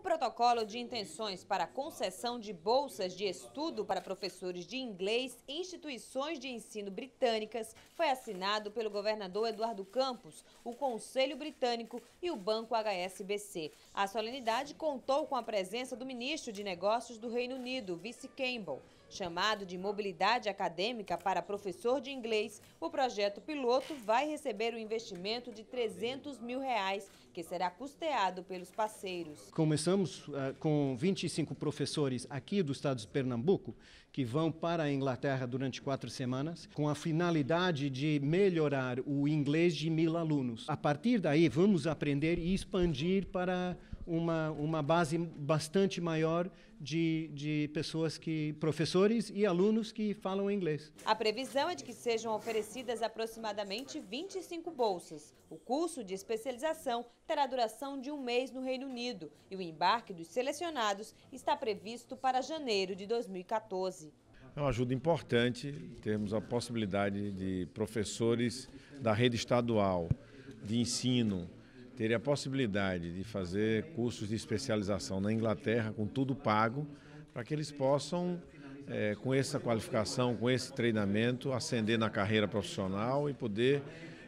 O protocolo de intenções para concessão de bolsas de estudo para professores de inglês em instituições de ensino britânicas foi assinado pelo governador Eduardo Campos, o Conselho Britânico e o Banco HSBC. A solenidade contou com a presença do ministro de Negócios do Reino Unido, Vice Campbell. Chamado de Mobilidade Acadêmica para Professor de Inglês, o projeto piloto vai receber um investimento de 300 mil reais, que será custeado pelos parceiros. Começamos uh, com 25 professores aqui do estado de Pernambuco, que vão para a Inglaterra durante quatro semanas, com a finalidade de melhorar o inglês de mil alunos. A partir daí, vamos aprender e expandir para uma, uma base bastante maior de, de pessoas que, professores e alunos que falam inglês. A previsão é de que sejam oferecidas aproximadamente 25 bolsas. O curso de especialização terá duração de um mês no Reino Unido e o embarque dos selecionados está previsto para janeiro de 2014. É uma ajuda importante termos a possibilidade de professores da rede estadual de ensino teria a possibilidade de fazer cursos de especialização na Inglaterra com tudo pago, para que eles possam, é, com essa qualificação, com esse treinamento, ascender na carreira profissional e poder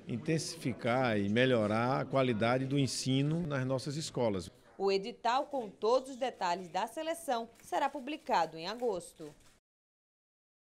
intensificar e melhorar a qualidade do ensino nas nossas escolas. O edital com todos os detalhes da seleção será publicado em agosto.